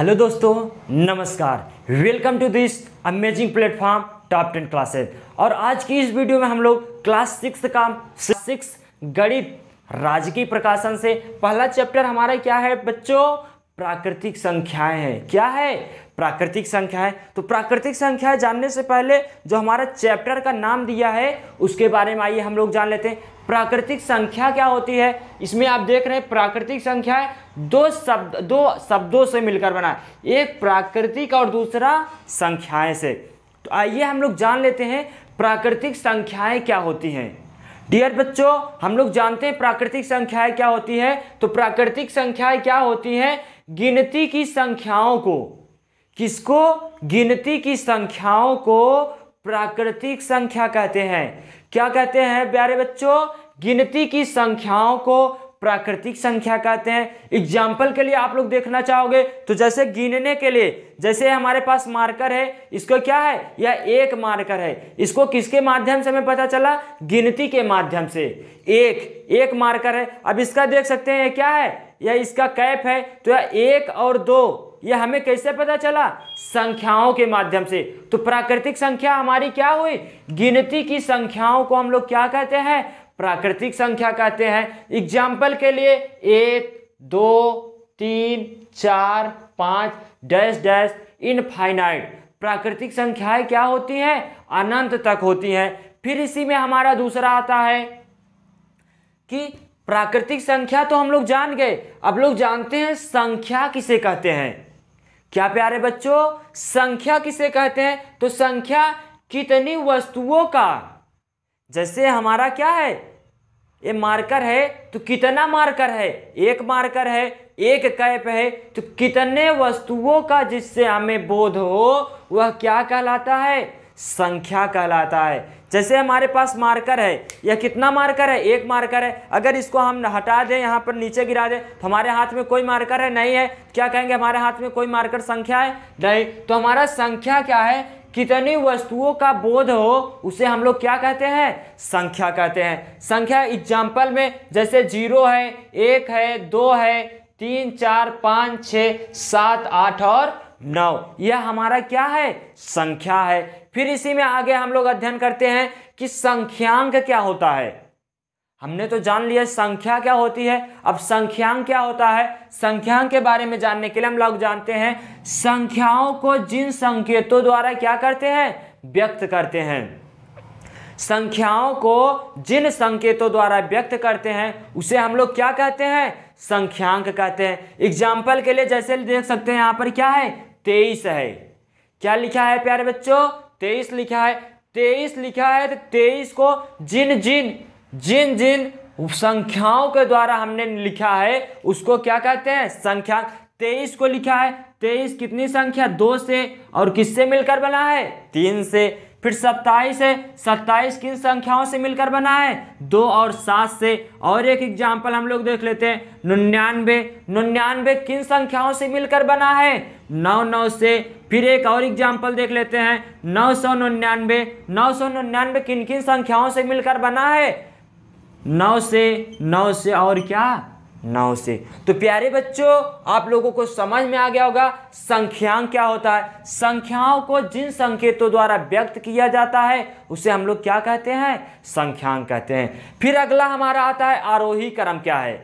hello दोस्तों नमस्कार welcome to this amazing platform top ten classes और आज की इस वीडियो में हम लोग क्लास सिक्स का सिक्स गणित राजकीय प्रकाशन से पहला चैप्टर हमारा क्या है बच्चों प्राकृतिक संख्याएं हैं क्या है प्राकृतिक संख्याएं तो प्राकृतिक संख्याएं जानने से पहले जो हमारा चैप्टर का नाम दिया है उसके बारे में आइए हम लोग जान लेते हैं प्राकृतिक संख्या क्या होती है इसमें आप देख रहे हैं प्राकृतिक संख्याएं दो शब्द दो शब्दों से मिलकर बना है एक प्राकृतिक और दूसरा संख्याएं से तो आइए हम लोग जान लेते हैं प्राकृतिक संख्याएं क्या होती हैं डियर बच्चों हम लोग जानते हैं प्राकृतिक संख्याएं क्या होती हैं तो प्राकृतिक संख्याएं क्या होती हैं गिनती की संख्याओं को किसको गिनती की संख्याओं को प्राकृतिक संख्या कहते हैं क्या कहते हैं प्यारे बच्चों गिनती की संख्याओं को प्राकृतिक संख्या कहते हैं एग्जाम्पल के लिए आप लोग देखना चाहोगे तो जैसे गिनने के लिए जैसे हमारे पास मार्कर है इसको क्या है यह एक मार्कर है इसको किसके माध्यम से हमें पता चला गिनती के माध्यम से एक एक मार्कर है अब इसका देख सकते हैं क्या है यह इसका कैप है तो यह एक और दो यह हमें कैसे पता चला संख्याओं के माध्यम से तो प्राकृतिक संख्या हमारी क्या हुई गिनती की संख्याओं को हम लोग क्या कहते हैं प्राकृतिक संख्या कहते हैं एग्जाम्पल के लिए एक दो तीन चार पाँच डैश डैश इनफाइनाइट प्राकृतिक संख्याएं क्या होती हैं अनंत तक होती हैं फिर इसी में हमारा दूसरा आता है कि प्राकृतिक संख्या तो हम लोग जान गए अब लोग जानते हैं संख्या किसे कहते हैं क्या प्यारे बच्चों संख्या किसे कहते हैं तो संख्या कितनी वस्तुओं का जैसे हमारा क्या है ये मार्कर है तो कितना मार्कर है एक मार्कर है एक कैप है तो कितने वस्तुओं का जिससे हमें बोध हो वह क्या कहलाता है संख्या कहलाता है जैसे हमारे पास मार्कर है यह कितना मार्कर है एक मार्कर है अगर इसको हम हटा दें यहाँ पर नीचे गिरा दें तो हमारे हाथ में कोई मार्कर है नहीं है क्या कहेंगे हमारे हाथ में कोई मार्कर संख्या है नहीं तो हमारा संख्या क्या है कितनी वस्तुओं का बोध हो उसे हम लोग क्या कहते हैं संख्या कहते हैं संख्या एग्जाम्पल में जैसे जीरो है एक है दो है तीन चार पाँच छ सात आठ और नौ यह हमारा क्या है संख्या है फिर इसी में आगे हम लोग अध्ययन करते हैं कि संख्यांक क्या होता है हमने तो जान लिया संख्या क्या होती है अब संख्यांक क्या होता है संख्यांक के बारे में जानने के लिए हम लोग जानते हैं संख्याओं को जिन संकेतों द्वारा क्या करते हैं व्यक्त करते हैं संख्याओं को जिन संकेतों द्वारा व्यक्त करते हैं उसे हम लोग क्या कहते हैं संख्यांक कहते हैं एग्जाम्पल के लिए जैसे देख सकते हैं यहाँ पर क्या है तेईस है क्या लिखा है प्यारे बच्चों तेईस लिखा है तेईस लिखा है तो तेईस को जिन जिन जिन जिन संख्याओं के द्वारा हमने लिखा है उसको क्या कहते हैं संख्या तेईस को लिखा है तेईस कितनी संख्या दो से और किससे मिलकर बना है तीन से फिर सत्ताईस है सत्ताईस किन संख्याओं से मिलकर बना है दो और सात से और एक एग्जाम्पल हम लोग देख लेते हैं निन्यानवे निन्यानवे किन संख्याओं से मिलकर बना है नौ नौ से फिर एक और एग्जाम्पल देख लेते हैं नौ सौ निन्यानवे नौ सौ निन्यानवे किन किन संख्याओं से मिलकर बना है नौ से नौ से और क्या नौ से तो प्यारे बच्चों आप लोगों को समझ में आ गया होगा संख्यांक क्या होता है संख्याओं को जिन संकेतों द्वारा व्यक्त किया जाता है उसे हम लोग क्या कहते हैं संख्यांक कहते हैं फिर अगला हमारा आता है आरोही क्रम क्या है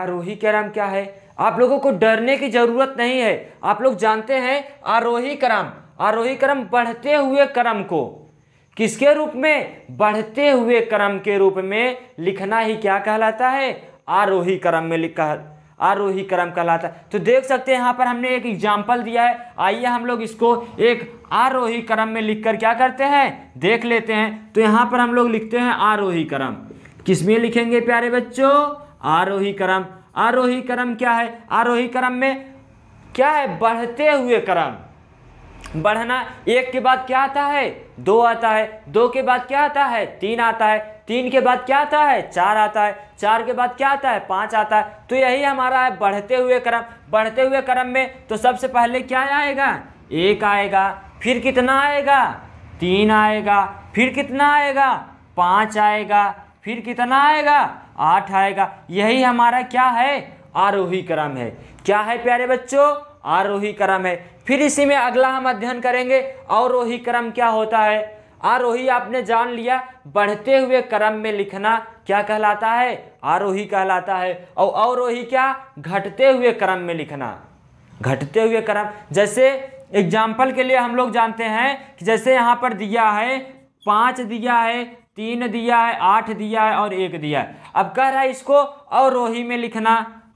आरोही क्रम क्या है आप लोगों को डरने की जरूरत नहीं है आप लोग जानते हैं आरोही क्रम आरोही क्रम बढ़ते हुए क्रम को किसके रूप में बढ़ते हुए क्रम के रूप में लिखना ही क्या कहलाता है आरोही क्रम में लिखा आरोही क्रम कहलाता है तो देख सकते हैं यहाँ पर हमने एक एग्जाम्पल दिया है आइए हम लोग इसको एक आरोही क्रम में लिखकर क्या करते हैं देख लेते हैं तो यहाँ पर हम लोग लिखते हैं आरोही क्रम किस में लिखेंगे प्यारे बच्चों आरोही क्रम आरोही क्रम क्या है आरोही क्रम में क्या है बढ़ते हुए क्रम बढ़ना एक के बाद क्या आता है दो आता है दो के बाद क्या आता है तीन आता है तीन के बाद क्या आता है चार आता है चार के बाद क्या आता है पाँच आता है तो यही हमारा है बढ़ते हुए क्रम बढ़ते हुए क्रम में तो सबसे पहले क्या आएगा एक आएगा फिर कितना आएगा तीन आएगा फिर कितना आएगा पाँच आएगा फिर कितना आएगा आठ आएगा यही हमारा क्या है आरोही क्रम है क्या है प्यारे बच्चों आरोही क्रम है फिर इसी में अगला हम अध्ययन करेंगे अवरोही क्रम क्या होता है आरोही आपने जान लिया बढ़ते हुए क्रम में लिखना क्या कहलाता है आरोही कहलाता है और अवरोही क्या घटते हुए क्रम में लिखना घटते हुए क्रम जैसे एग्जाम्पल के लिए हम लोग जानते हैं कि जैसे यहाँ पर दिया है पाँच दिया है तीन दिया है आठ दिया है और एक दिया है अब कह रहा है इसको अवरोही में लिखना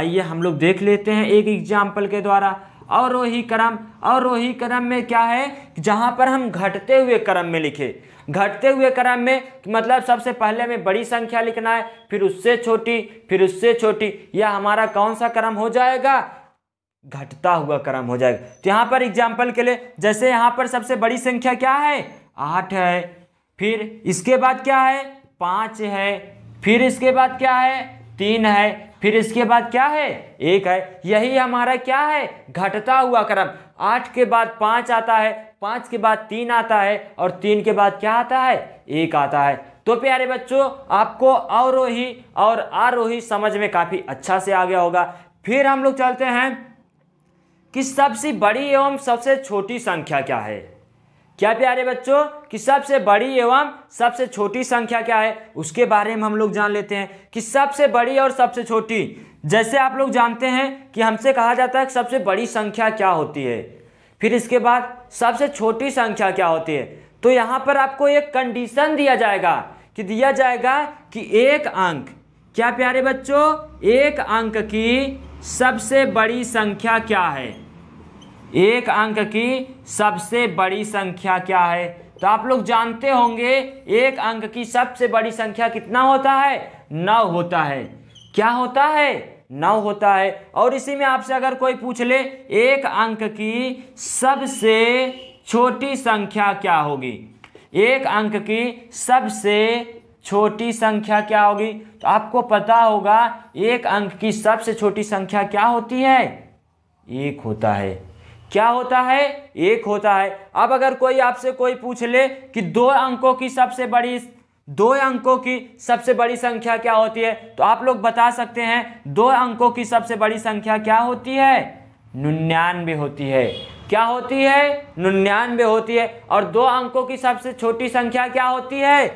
आइए हम लोग देख लेते हैं एक एग्जाम्पल के द्वारा अवरोही क्रम अवरोही क्रम में क्या है जहाँ पर हम घटते हुए क्रम में लिखे घटते हुए क्रम में मतलब सबसे पहले हमें बड़ी संख्या लिखना है फिर उससे छोटी फिर उससे छोटी यह हमारा कौन सा क्रम हो जाएगा घटता हुआ क्रम हो जाएगा तो यहाँ पर एग्जाम्पल के लिए जैसे यहाँ पर सबसे बड़ी संख्या क्या है आठ है फिर इसके बाद क्या है पाँच है फिर इसके बाद क्या है तीन है फिर इसके बाद क्या है एक है यही हमारा क्या है घटता हुआ क्रम आठ के बाद पाँच आता है पाँच के बाद तीन आता है और तीन के बाद क्या आता है एक आता है तो प्यारे बच्चों आपको अवरोही और आरोही समझ में काफ़ी अच्छा से आ गया होगा फिर हम लोग चलते हैं कि सबसे बड़ी एवं सबसे छोटी संख्या क्या है क्या प्यारे बच्चों कि सबसे बड़ी एवं सबसे छोटी संख्या क्या है उसके बारे में हम लोग जान लेते हैं कि सबसे बड़ी और सबसे छोटी जैसे आप लोग जानते हैं कि हमसे कहा जाता है कि सबसे बड़ी संख्या क्या होती है फिर इसके बाद सबसे छोटी संख्या क्या होती है तो यहाँ पर आपको एक कंडीशन दिया जाएगा कि दिया जाएगा कि एक अंक क्या प्यारे बच्चों एक अंक की सबसे बड़ी संख्या क्या है एक अंक की सबसे बड़ी संख्या क्या है तो आप लोग जानते होंगे एक अंक की सबसे बड़ी संख्या कितना होता है नौ होता है क्या होता है नौ होता है और इसी में आपसे अगर कोई पूछ ले एक अंक की सबसे छोटी संख्या क्या होगी एक अंक की सबसे छोटी संख्या क्या होगी तो आपको पता होगा एक अंक की सबसे छोटी संख्या क्या होती है एक होता है क्या होता है एक होता है अब अगर कोई आपसे कोई पूछ ले कि दो अंकों की सबसे बड़ी दो अंकों की सबसे बड़ी संख्या क्या होती है तो आप लोग बता सकते हैं दो अंकों की सबसे बड़ी संख्या क्या होती है निन्यानवे होती है क्या होती है निन्यानवे होती है और दो अंकों की सबसे छोटी संख्या क्या होती है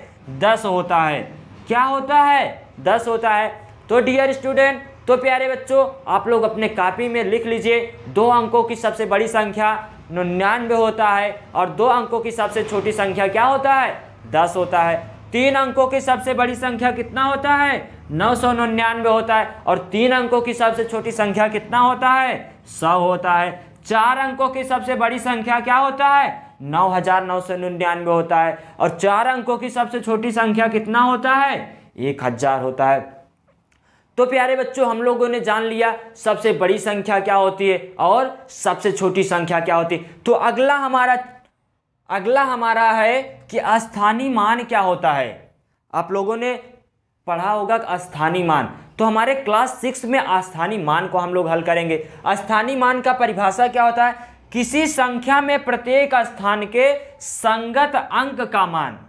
दस होता है क्या होता है दस होता है तो डियर स्टूडेंट तो प्यारे बच्चों आप लोग अपने कापी में लिख लीजिए दो अंकों की सबसे बड़ी संख्या निन्यानवे होता है और दो अंकों की सबसे छोटी संख्या क्या होता है दस होता है तीन अंकों की सबसे बड़ी संख्या कितना होता है नौ सौ निन्यानवे होता है और तीन अंकों की सबसे छोटी संख्या कितना होता है सौ होता है चार अंकों की सबसे बड़ी संख्या क्या होता है नौ हजार नौ सौ निन्यानवे होता है और चार अंकों की सबसे छोटी संख्या कितना होता है एक हजार होता है तो प्यारे बच्चों हम लोगों ने जान लिया सबसे बड़ी संख्या क्या होती है और सबसे छोटी संख्या क्या होती है तो अगला हमारा अगला हमारा है कि स्थानीय मान क्या होता है आप लोगों ने पढ़ा होगा स्थानीय मान तो हमारे क्लास सिक्स में स्थानीय मान को हम लोग हल करेंगे स्थानीय मान का परिभाषा क्या होता है किसी संख्या में प्रत्येक स्थान के संगत अंक का मान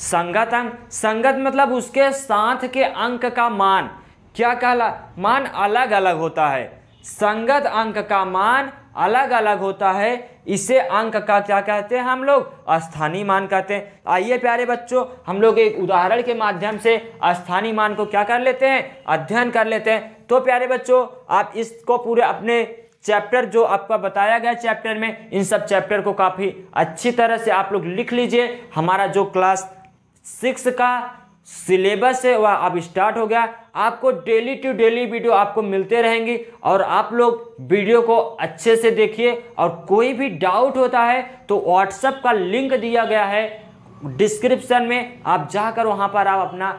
संगत अंक संगत मतलब उसके साथ के अंक का मान क्या कहला मान अलग अलग होता है संगत अंक का मान अलग अलग होता है इसे अंक का क्या कहते हैं हम लोग स्थानीय मान कहते हैं आइए प्यारे बच्चों हम लोग एक उदाहरण के माध्यम से स्थानीय मान को क्या कर लेते हैं अध्ययन कर लेते हैं तो प्यारे बच्चों आप इसको पूरे अपने चैप्टर जो आपका बताया गया चैप्टर में इन सब चैप्टर को काफ़ी अच्छी तरह से आप लोग लिख लीजिए हमारा जो क्लास सिक्स का सिलेबस है वह अब स्टार्ट हो गया आपको डेली टू डेली वीडियो आपको मिलते रहेंगी और आप लोग वीडियो को अच्छे से देखिए और कोई भी डाउट होता है तो व्हाट्सअप का लिंक दिया गया है डिस्क्रिप्शन में आप जाकर वहाँ पर आप अपना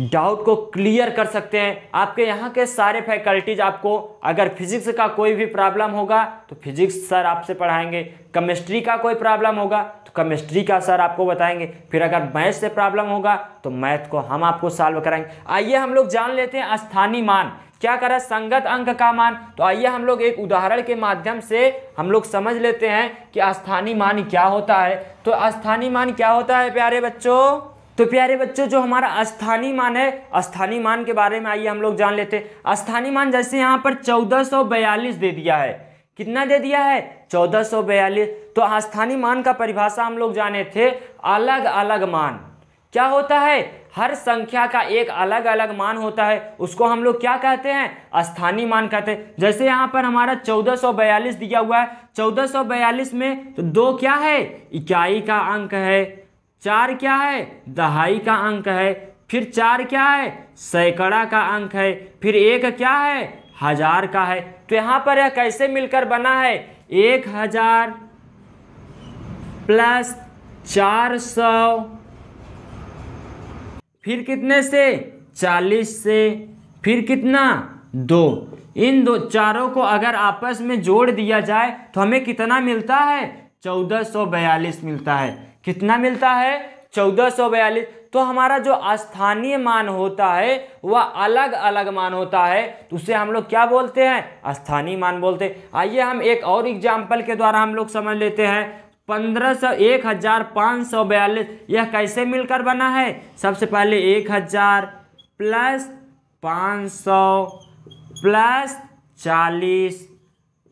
डाउट को क्लियर कर सकते हैं आपके यहाँ के सारे फैकल्टीज आपको अगर फिजिक्स का कोई भी प्रॉब्लम होगा तो फिजिक्स सर आपसे पढ़ाएंगे केमिस्ट्री का कोई प्रॉब्लम होगा तो केमिस्ट्री का सर आपको बताएंगे फिर अगर मैथ से प्रॉब्लम होगा तो मैथ को हम आपको सॉल्व कराएंगे आइए हम लोग जान लेते हैं स्थानीय मान क्या करें संगत अंक का मान तो आइए हम लोग एक उदाहरण के माध्यम से हम लोग समझ लेते हैं कि स्थानीय मान क्या होता है तो स्थानीय मान क्या होता है प्यारे बच्चों तो प्यारे बच्चों जो हमारा स्थानीय मान है स्थानीय मान के बारे में आइए हम लोग जान लेते हैं स्थानीय मान जैसे यहाँ पर चौदह दे दिया है कितना दे दिया है चौदह तो स्थानीय मान का परिभाषा हम लोग जाने थे अलग अलग मान क्या होता है हर संख्या का एक अलग अलग मान होता है उसको हम लोग क्या कहते हैं स्थानीय मान कहते हैं जैसे यहाँ पर हमारा 1442 दिया हुआ है 1442 में तो दो क्या है इकाई का अंक है चार क्या है दहाई का अंक है फिर चार क्या है सैकड़ा का अंक है फिर एक क्या है हजार का है तो यहाँ पर यह कैसे मिलकर बना है एक हजार प्लस चार सौ फिर कितने से चालीस से फिर कितना दो इन दो चारों को अगर आपस में जोड़ दिया जाए तो हमें कितना मिलता है चौदह सौ बयालीस मिलता है कितना मिलता है चौदह सौ बयालीस तो हमारा जो स्थानीय मान होता है वह अलग अलग मान होता है तो उसे हम लोग क्या बोलते हैं स्थानीय मान बोलते हैं आइए हम एक और एग्जाम्पल के द्वारा हम लोग समझ लेते हैं पंद्रह सौ एक हज़ार पाँच सौ बयालीस यह कैसे मिलकर बना है सबसे पहले एक हज़ार प्लस पाँच सौ प्लस चालीस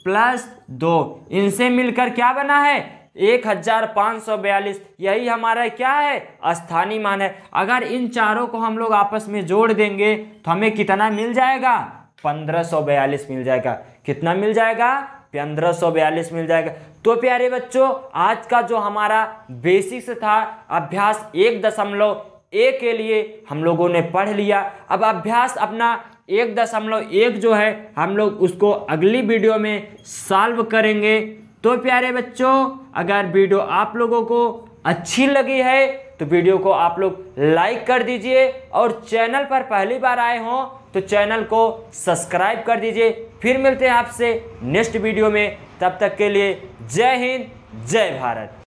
प्लस दो इनसे मिलकर क्या बना है एक हजार पाँच सौ बयालीस यही हमारा क्या है स्थानीय मान है अगर इन चारों को हम लोग आपस में जोड़ देंगे तो हमें कितना मिल जाएगा पंद्रह सौ बयालीस मिल जाएगा कितना मिल जाएगा पंद्रह सौ बयालीस मिल जाएगा तो प्यारे बच्चों आज का जो हमारा बेसिक्स था अभ्यास एक दशमलव ए के लिए हम लोगों ने पढ़ लिया अब अभ्यास अपना एक दशमलव एक जो है हम लोग उसको अगली वीडियो में सॉल्व करेंगे तो प्यारे बच्चों अगर वीडियो आप लोगों को अच्छी लगी है तो वीडियो को आप लोग लाइक कर दीजिए और चैनल पर पहली बार आए हों तो चैनल को सब्सक्राइब कर दीजिए फिर मिलते हैं आपसे नेक्स्ट वीडियो में तब तक के लिए जय हिंद जय भारत